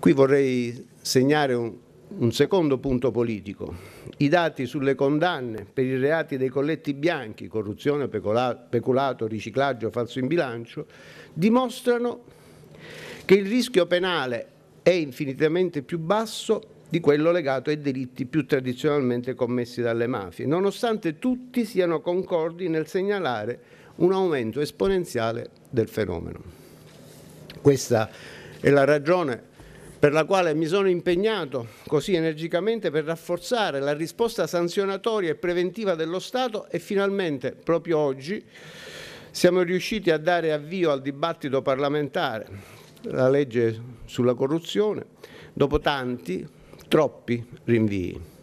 Qui vorrei segnare un, un secondo punto politico. I dati sulle condanne per i reati dei colletti bianchi, corruzione, peculato, riciclaggio, falso in bilancio, dimostrano che il rischio penale è infinitamente più basso di quello legato ai delitti più tradizionalmente commessi dalle mafie, nonostante tutti siano concordi nel segnalare un aumento esponenziale del fenomeno. Questa è la ragione per la quale mi sono impegnato così energicamente per rafforzare la risposta sanzionatoria e preventiva dello Stato e finalmente, proprio oggi, siamo riusciti a dare avvio al dibattito parlamentare, la legge sulla corruzione, dopo tanti, troppi rinvii.